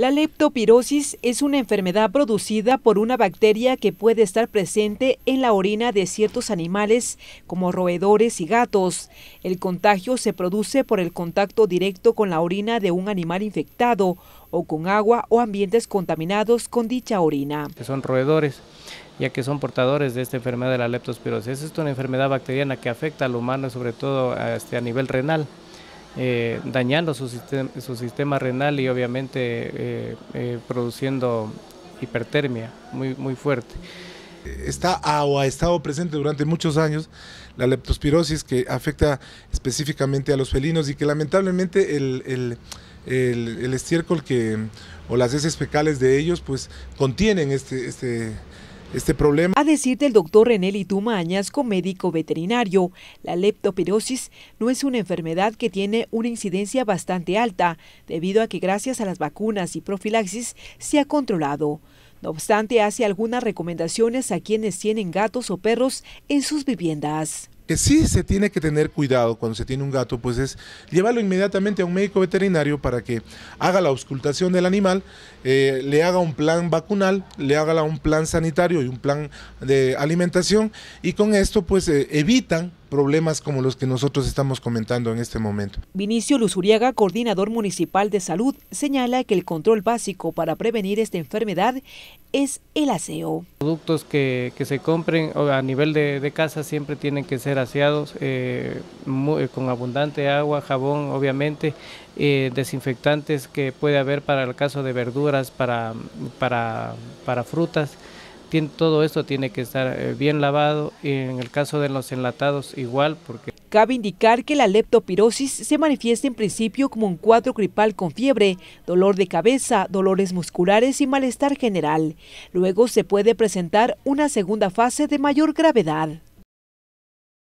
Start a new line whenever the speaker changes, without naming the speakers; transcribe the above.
La leptopirosis es una enfermedad producida por una bacteria que puede estar presente en la orina de ciertos animales como roedores y gatos. El contagio se produce por el contacto directo con la orina de un animal infectado o con agua o ambientes contaminados con dicha
orina. Son roedores ya que son portadores de esta enfermedad de la leptospirosis. es una enfermedad bacteriana que afecta al humano, sobre todo a, este, a nivel renal. Eh, dañando su sistema, renal y obviamente eh, eh, produciendo hipertermia muy, muy fuerte.
Está o ha estado presente durante muchos años la leptospirosis que afecta específicamente a los felinos y que lamentablemente el, estiércol que o las heces fecales de ellos pues contienen este, este este problema.
A decir del doctor René Lituma Añasco, médico veterinario, la leptopirosis no es una enfermedad que tiene una incidencia bastante alta, debido a que gracias a las vacunas y profilaxis se ha controlado. No obstante, hace algunas recomendaciones a quienes tienen gatos o perros en sus viviendas
que sí se tiene que tener cuidado cuando se tiene un gato, pues es llevarlo inmediatamente a un médico veterinario para que haga la auscultación del animal, eh, le haga un plan vacunal, le haga un plan sanitario y un plan de alimentación y con esto pues eh, evitan problemas como los que nosotros estamos comentando en este momento.
Vinicio Luzuriaga, coordinador municipal de salud, señala que el control básico para prevenir esta enfermedad es el aseo.
Productos que, se compren a nivel de, casa siempre tienen que ser aseados eh, eh, con abundante agua, jabón, obviamente, eh, desinfectantes que puede haber para el caso de verduras, para frutas todo esto tiene que estar eh, bien lavado y en el caso de los enlatados igual porque...
Cabe indicar que la leptopirosis se manifiesta en principio como un cuadro gripal con fiebre, dolor de cabeza, dolores musculares y malestar general. Luego se puede presentar una segunda fase de mayor gravedad.